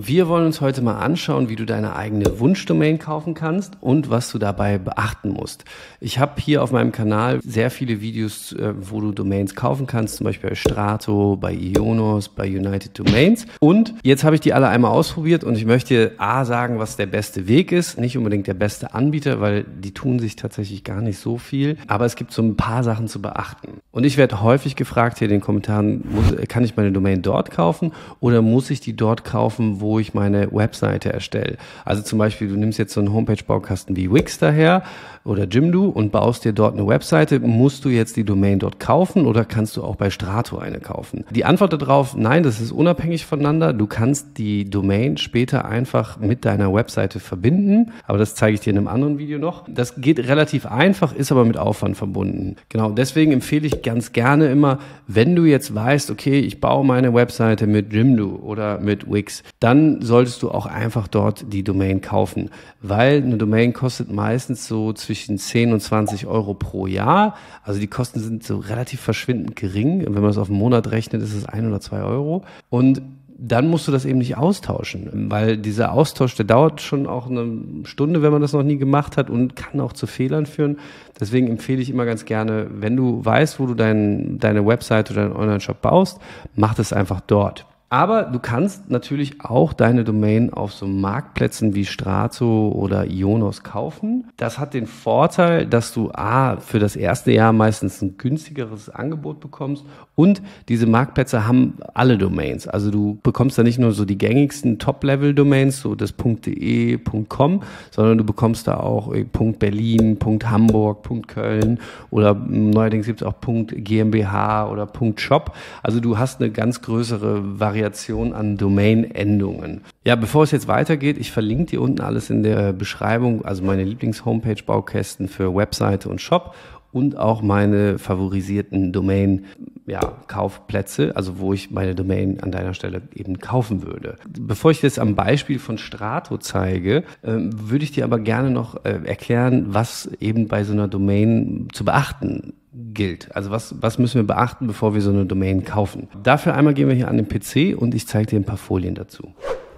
wir wollen uns heute mal anschauen, wie du deine eigene Wunschdomain kaufen kannst und was du dabei beachten musst. Ich habe hier auf meinem Kanal sehr viele Videos, äh, wo du Domains kaufen kannst, zum Beispiel bei Strato, bei Ionos, bei United Domains. Und jetzt habe ich die alle einmal ausprobiert und ich möchte A sagen, was der beste Weg ist, nicht unbedingt der beste Anbieter, weil die tun sich tatsächlich gar nicht so viel. Aber es gibt so ein paar Sachen zu beachten. Und ich werde häufig gefragt hier in den Kommentaren, kann ich meine Domain dort kaufen oder muss ich die dort kaufen, wo wo ich meine Webseite erstelle. Also zum Beispiel, du nimmst jetzt so einen Homepage-Baukasten wie Wix daher oder Jimdo und baust dir dort eine Webseite. Musst du jetzt die Domain dort kaufen oder kannst du auch bei Strato eine kaufen? Die Antwort darauf, nein, das ist unabhängig voneinander. Du kannst die Domain später einfach mit deiner Webseite verbinden, aber das zeige ich dir in einem anderen Video noch. Das geht relativ einfach, ist aber mit Aufwand verbunden. Genau, deswegen empfehle ich ganz gerne immer, wenn du jetzt weißt, okay, ich baue meine Webseite mit Jimdo oder mit Wix, dann dann solltest du auch einfach dort die Domain kaufen, weil eine Domain kostet meistens so zwischen 10 und 20 Euro pro Jahr. Also die Kosten sind so relativ verschwindend gering. Wenn man es auf einen Monat rechnet, ist es ein oder zwei Euro. Und dann musst du das eben nicht austauschen, weil dieser Austausch, der dauert schon auch eine Stunde, wenn man das noch nie gemacht hat und kann auch zu Fehlern führen. Deswegen empfehle ich immer ganz gerne, wenn du weißt, wo du dein, deine Website oder deinen Online-Shop baust, mach das einfach dort. Aber du kannst natürlich auch deine Domain auf so Marktplätzen wie Strato oder Ionos kaufen. Das hat den Vorteil, dass du A, für das erste Jahr meistens ein günstigeres Angebot bekommst und diese Marktplätze haben alle Domains. Also du bekommst da nicht nur so die gängigsten Top-Level-Domains, so das .de, .com, sondern du bekommst da auch äh, .berlin, .hamburg, .köln oder neuerdings gibt es auch .gmbh oder .shop. Also du hast eine ganz größere Variante Variation an Domain-Endungen. Ja, bevor es jetzt weitergeht, ich verlinke dir unten alles in der Beschreibung, also meine Lieblings-Homepage Baukästen für Webseite und Shop und auch meine favorisierten Domain-Kaufplätze, ja, also wo ich meine Domain an deiner Stelle eben kaufen würde. Bevor ich das am Beispiel von Strato zeige, äh, würde ich dir aber gerne noch äh, erklären, was eben bei so einer Domain zu beachten ist gilt. Also was, was müssen wir beachten, bevor wir so eine Domain kaufen? Dafür einmal gehen wir hier an den PC und ich zeige dir ein paar Folien dazu.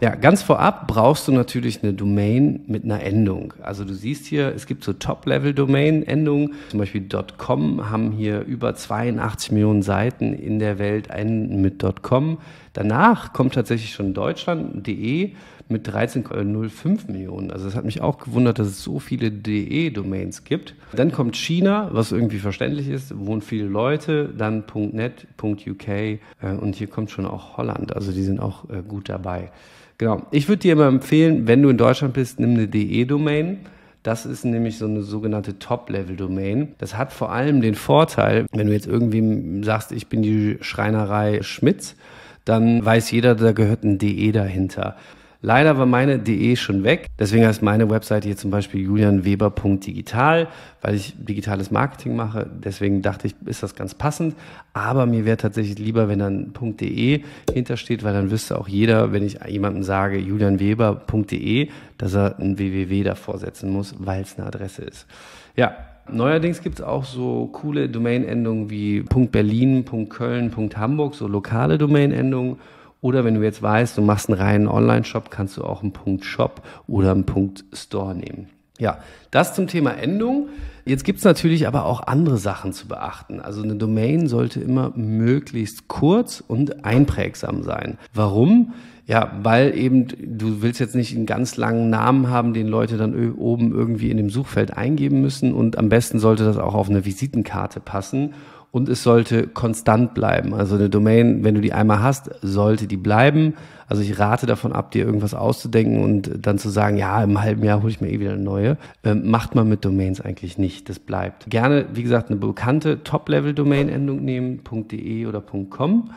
Ja, ganz vorab brauchst du natürlich eine Domain mit einer Endung. Also du siehst hier, es gibt so Top-Level-Domain-Endungen. Zum Beispiel .com haben hier über 82 Millionen Seiten in der Welt enden mit .com. Danach kommt tatsächlich schon Deutschland.de mit 13,05 Millionen. Also es hat mich auch gewundert, dass es so viele DE-Domains gibt. Dann kommt China, was irgendwie verständlich ist, wohnen viele Leute, dann .net, .uk äh, und hier kommt schon auch Holland. Also die sind auch äh, gut dabei. Genau. Ich würde dir immer empfehlen, wenn du in Deutschland bist, nimm eine DE-Domain. Das ist nämlich so eine sogenannte Top-Level-Domain. Das hat vor allem den Vorteil, wenn du jetzt irgendwie sagst, ich bin die Schreinerei Schmitz, dann weiß jeder, da gehört ein DE dahinter. Leider war meine DE schon weg. Deswegen heißt meine Webseite hier zum Beispiel julianweber.digital, weil ich digitales Marketing mache. Deswegen dachte ich, ist das ganz passend. Aber mir wäre tatsächlich lieber, wenn dann .de hintersteht, weil dann wüsste auch jeder, wenn ich jemandem sage julianweber.de, dass er ein www davor setzen muss, weil es eine Adresse ist. Ja, Neuerdings gibt es auch so coole Domainendungen wie .berlin, .köln, .hamburg, so lokale Domainendungen. Oder wenn du jetzt weißt, du machst einen reinen Online-Shop, kannst du auch einen Punkt Shop oder einen Punkt Store nehmen. Ja, das zum Thema Endung. Jetzt gibt es natürlich aber auch andere Sachen zu beachten. Also eine Domain sollte immer möglichst kurz und einprägsam sein. Warum? Ja, weil eben du willst jetzt nicht einen ganz langen Namen haben, den Leute dann oben irgendwie in dem Suchfeld eingeben müssen und am besten sollte das auch auf eine Visitenkarte passen und es sollte konstant bleiben. Also eine Domain, wenn du die einmal hast, sollte die bleiben. Also ich rate davon ab, dir irgendwas auszudenken und dann zu sagen, ja, im halben Jahr hole ich mir eh wieder eine neue. Ähm, macht man mit Domains eigentlich nicht. Das bleibt. Gerne, wie gesagt, eine bekannte Top-Level-Domain-Endung nehmen, .de oder .com.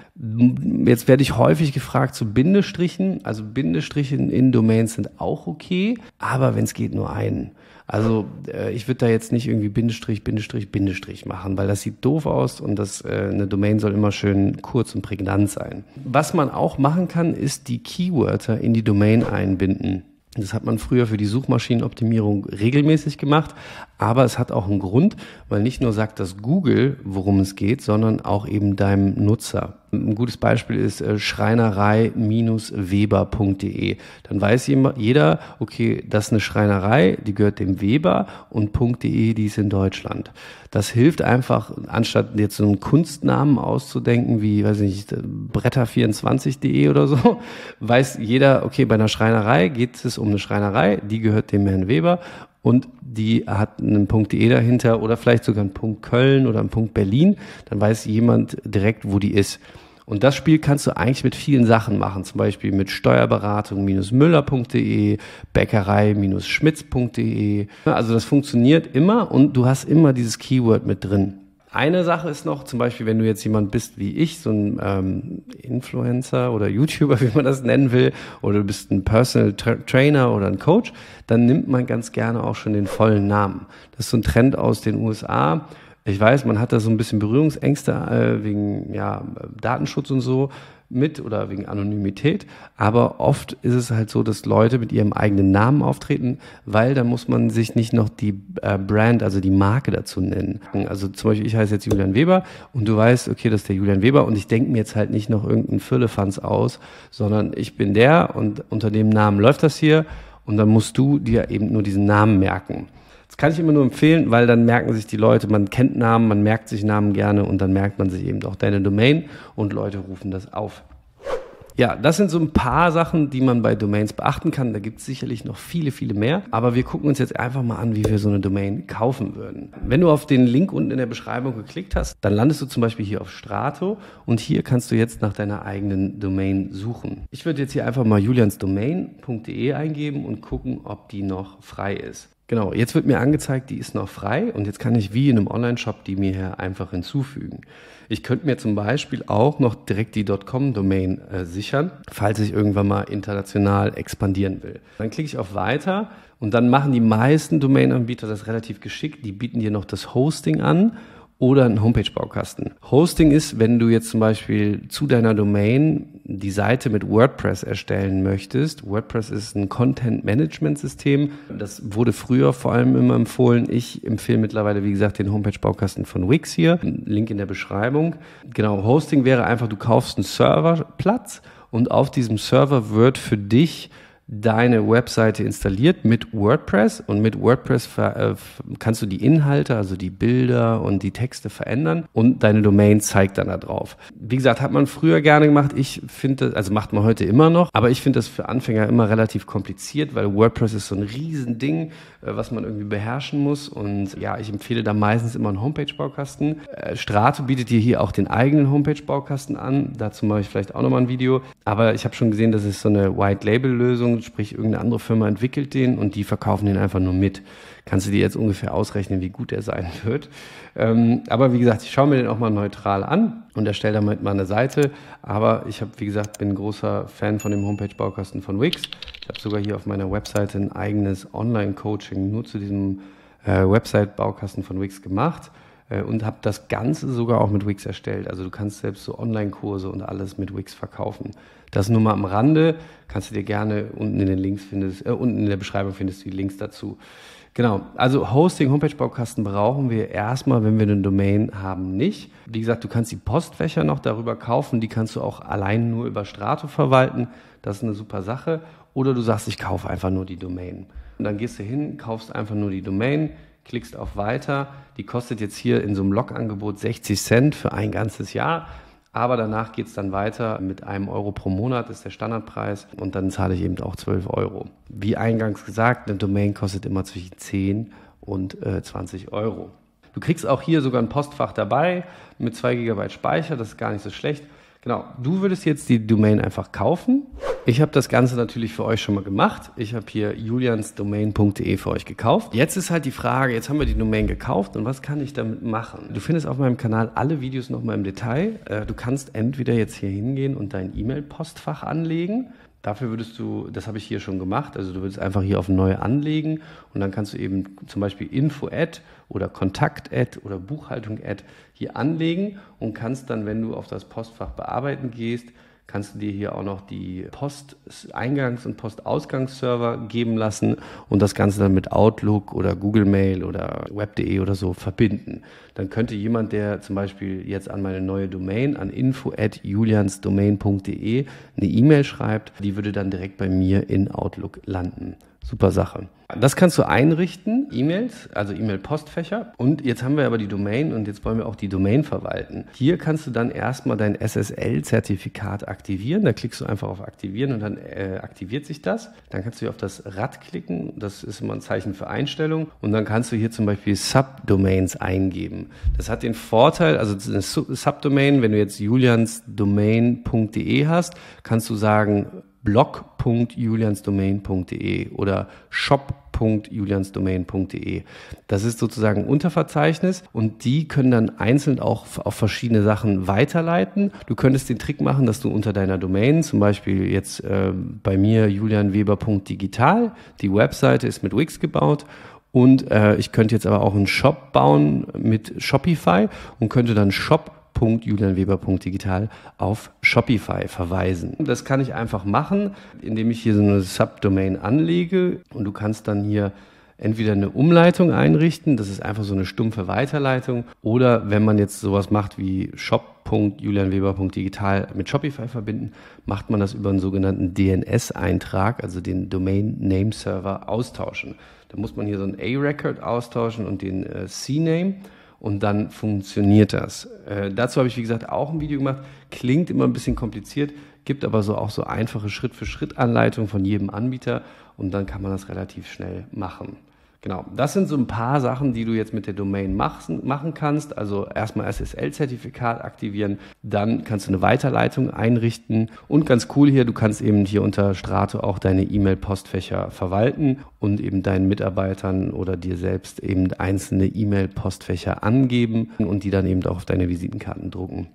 Jetzt werde ich häufig gefragt zu Bindestrichen. Also Bindestrichen in Domains sind auch okay, aber wenn es geht, nur einen. Also äh, ich würde da jetzt nicht irgendwie Bindestrich, Bindestrich, Bindestrich machen, weil das sieht doof aus und das, äh, eine Domain soll immer schön kurz und prägnant sein. Was man auch machen kann, ist die Keywörter in die Domain einbinden. Das hat man früher für die Suchmaschinenoptimierung regelmäßig gemacht, aber es hat auch einen Grund, weil nicht nur sagt das Google, worum es geht, sondern auch eben deinem Nutzer. Ein gutes Beispiel ist äh, schreinerei-weber.de. Dann weiß jeder, okay, das ist eine Schreinerei, die gehört dem Weber und .de, die ist in Deutschland. Das hilft einfach, anstatt jetzt so einen Kunstnamen auszudenken, wie, weiß ich nicht, bretter24.de oder so, weiß jeder, okay, bei einer Schreinerei geht es um eine Schreinerei, die gehört dem Herrn Weber und die hat einen Punkt .de dahinter oder vielleicht sogar einen Punkt Köln oder einen Punkt Berlin, dann weiß jemand direkt, wo die ist. Und das Spiel kannst du eigentlich mit vielen Sachen machen, zum Beispiel mit Steuerberatung-müller.de, Bäckerei-schmitz.de. Also das funktioniert immer und du hast immer dieses Keyword mit drin. Eine Sache ist noch, zum Beispiel, wenn du jetzt jemand bist wie ich, so ein ähm, Influencer oder YouTuber, wie man das nennen will, oder du bist ein Personal Tra Trainer oder ein Coach, dann nimmt man ganz gerne auch schon den vollen Namen. Das ist so ein Trend aus den USA. Ich weiß, man hat da so ein bisschen Berührungsängste äh, wegen ja, Datenschutz und so mit oder wegen Anonymität. Aber oft ist es halt so, dass Leute mit ihrem eigenen Namen auftreten, weil da muss man sich nicht noch die äh, Brand, also die Marke dazu nennen. Also zum Beispiel, ich heiße jetzt Julian Weber und du weißt, okay, das ist der Julian Weber und ich denke mir jetzt halt nicht noch irgendeinen Füllefanz aus, sondern ich bin der und unter dem Namen läuft das hier. Und dann musst du dir eben nur diesen Namen merken kann ich immer nur empfehlen, weil dann merken sich die Leute, man kennt Namen, man merkt sich Namen gerne und dann merkt man sich eben auch deine Domain und Leute rufen das auf. Ja, das sind so ein paar Sachen, die man bei Domains beachten kann. Da gibt es sicherlich noch viele, viele mehr. Aber wir gucken uns jetzt einfach mal an, wie wir so eine Domain kaufen würden. Wenn du auf den Link unten in der Beschreibung geklickt hast, dann landest du zum Beispiel hier auf Strato und hier kannst du jetzt nach deiner eigenen Domain suchen. Ich würde jetzt hier einfach mal juliansdomain.de eingeben und gucken, ob die noch frei ist. Genau, jetzt wird mir angezeigt, die ist noch frei und jetzt kann ich wie in einem Online-Shop die mir hier einfach hinzufügen. Ich könnte mir zum Beispiel auch noch direkt die .com-Domain äh, sichern, falls ich irgendwann mal international expandieren will. Dann klicke ich auf Weiter und dann machen die meisten Domain-Anbieter das relativ geschickt. Die bieten dir noch das Hosting an oder einen Homepage-Baukasten. Hosting ist, wenn du jetzt zum Beispiel zu deiner Domain die Seite mit WordPress erstellen möchtest. WordPress ist ein Content-Management-System. Das wurde früher vor allem immer empfohlen. Ich empfehle mittlerweile, wie gesagt, den Homepage-Baukasten von Wix hier. Link in der Beschreibung. Genau, Hosting wäre einfach, du kaufst einen Serverplatz und auf diesem Server wird für dich deine Webseite installiert mit WordPress und mit WordPress äh, kannst du die Inhalte, also die Bilder und die Texte verändern und deine Domain zeigt dann da drauf. Wie gesagt, hat man früher gerne gemacht. Ich finde, also macht man heute immer noch, aber ich finde das für Anfänger immer relativ kompliziert, weil WordPress ist so ein Riesending, äh, was man irgendwie beherrschen muss und ja, ich empfehle da meistens immer einen Homepage-Baukasten. Äh, Strato bietet dir hier auch den eigenen Homepage-Baukasten an. Dazu mache ich vielleicht auch nochmal ein Video. Aber ich habe schon gesehen, dass es so eine White-Label-Lösung sprich irgendeine andere Firma entwickelt den und die verkaufen den einfach nur mit. Kannst du dir jetzt ungefähr ausrechnen, wie gut er sein wird. Ähm, aber wie gesagt, ich schaue mir den auch mal neutral an und erstelle damit mal eine Seite. Aber ich habe, wie gesagt, bin großer Fan von dem Homepage-Baukasten von Wix. Ich habe sogar hier auf meiner Webseite ein eigenes Online-Coaching nur zu diesem äh, Website-Baukasten von Wix gemacht. Äh, und habe das Ganze sogar auch mit Wix erstellt. Also du kannst selbst so Online-Kurse und alles mit Wix verkaufen. Das nur mal am Rande. Kannst du dir gerne unten in den Links findest, äh, unten in der Beschreibung findest du die Links dazu. Genau, also Hosting, Homepage-Baukasten brauchen wir erstmal, wenn wir eine Domain haben, nicht. Wie gesagt, du kannst die Postfächer noch darüber kaufen, die kannst du auch allein nur über Strato verwalten. Das ist eine super Sache. Oder du sagst, ich kaufe einfach nur die Domain. Und dann gehst du hin, kaufst einfach nur die Domain, klickst auf Weiter. Die kostet jetzt hier in so einem Log-Angebot 60 Cent für ein ganzes Jahr. Aber danach geht es dann weiter mit einem Euro pro Monat, ist der Standardpreis. Und dann zahle ich eben auch 12 Euro. Wie eingangs gesagt, eine Domain kostet immer zwischen 10 und äh, 20 Euro. Du kriegst auch hier sogar ein Postfach dabei mit 2 GB Speicher, das ist gar nicht so schlecht. Genau, du würdest jetzt die Domain einfach kaufen. Ich habe das Ganze natürlich für euch schon mal gemacht. Ich habe hier juliansdomain.de für euch gekauft. Jetzt ist halt die Frage, jetzt haben wir die Domain gekauft und was kann ich damit machen? Du findest auf meinem Kanal alle Videos nochmal im Detail. Äh, du kannst entweder jetzt hier hingehen und dein E-Mail-Postfach anlegen Dafür würdest du, das habe ich hier schon gemacht, also du würdest einfach hier auf Neu anlegen und dann kannst du eben zum Beispiel Info-Ad oder Kontakt-Ad oder Buchhaltung-Ad hier anlegen und kannst dann, wenn du auf das Postfach bearbeiten gehst, kannst du dir hier auch noch die Posteingangs- und Postausgangsserver geben lassen und das Ganze dann mit Outlook oder Google Mail oder web.de oder so verbinden. Dann könnte jemand, der zum Beispiel jetzt an meine neue Domain, an info@juliansdomain.de eine E-Mail schreibt, die würde dann direkt bei mir in Outlook landen. Super Sache. Das kannst du einrichten, E-Mails, also E-Mail-Postfächer. Und jetzt haben wir aber die Domain und jetzt wollen wir auch die Domain verwalten. Hier kannst du dann erstmal dein SSL-Zertifikat aktivieren. Da klickst du einfach auf Aktivieren und dann äh, aktiviert sich das. Dann kannst du hier auf das Rad klicken. Das ist immer ein Zeichen für Einstellung. Und dann kannst du hier zum Beispiel Subdomains eingeben. Das hat den Vorteil, also eine Subdomain, wenn du jetzt juliansdomain.de hast, kannst du sagen blog.juliansdomain.de oder shop.juliansdomain.de. Das ist sozusagen ein Unterverzeichnis und die können dann einzeln auch auf verschiedene Sachen weiterleiten. Du könntest den Trick machen, dass du unter deiner Domain, zum Beispiel jetzt äh, bei mir julianweber.digital, die Webseite ist mit Wix gebaut und äh, ich könnte jetzt aber auch einen Shop bauen mit Shopify und könnte dann Shop www.julianweber.digital auf Shopify verweisen. Das kann ich einfach machen, indem ich hier so eine Subdomain anlege und du kannst dann hier entweder eine Umleitung einrichten, das ist einfach so eine stumpfe Weiterleitung, oder wenn man jetzt sowas macht wie shop.julianweber.digital mit Shopify verbinden, macht man das über einen sogenannten DNS-Eintrag, also den Domain Name Server austauschen. Da muss man hier so einen A-Record austauschen und den äh, C-Name und dann funktioniert das. Äh, dazu habe ich, wie gesagt, auch ein Video gemacht. Klingt immer ein bisschen kompliziert, gibt aber so auch so einfache Schritt-für-Schritt-Anleitungen von jedem Anbieter und dann kann man das relativ schnell machen. Genau, das sind so ein paar Sachen, die du jetzt mit der Domain machen, machen kannst. Also erstmal SSL-Zertifikat aktivieren, dann kannst du eine Weiterleitung einrichten und ganz cool hier, du kannst eben hier unter Strato auch deine E-Mail-Postfächer verwalten und eben deinen Mitarbeitern oder dir selbst eben einzelne E-Mail-Postfächer angeben und die dann eben auch auf deine Visitenkarten drucken.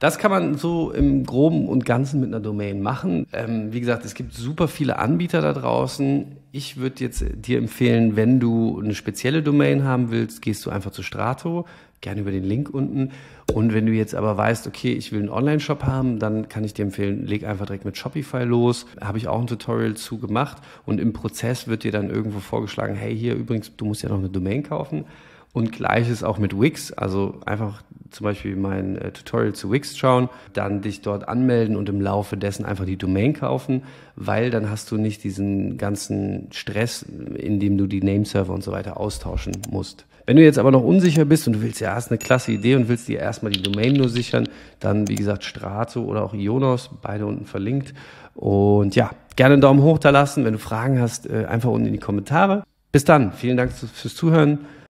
Das kann man so im Groben und Ganzen mit einer Domain machen. Ähm, wie gesagt, es gibt super viele Anbieter da draußen. Ich würde jetzt äh, dir empfehlen, wenn du eine spezielle Domain haben willst, gehst du einfach zu Strato, gerne über den Link unten. Und wenn du jetzt aber weißt, okay, ich will einen Online-Shop haben, dann kann ich dir empfehlen, leg einfach direkt mit Shopify los. Habe ich auch ein Tutorial zu gemacht und im Prozess wird dir dann irgendwo vorgeschlagen, hey, hier übrigens, du musst ja noch eine Domain kaufen. Und gleiches auch mit Wix. Also einfach zum Beispiel mein äh, Tutorial zu Wix schauen, dann dich dort anmelden und im Laufe dessen einfach die Domain kaufen, weil dann hast du nicht diesen ganzen Stress, in dem du die Nameserver und so weiter austauschen musst. Wenn du jetzt aber noch unsicher bist und du willst, ja, hast eine klasse Idee und willst dir erstmal die Domain nur sichern, dann wie gesagt Strato oder auch Ionos, beide unten verlinkt. Und ja, gerne einen Daumen hoch da lassen. Wenn du Fragen hast, äh, einfach unten in die Kommentare. Bis dann, vielen Dank fürs Zuhören.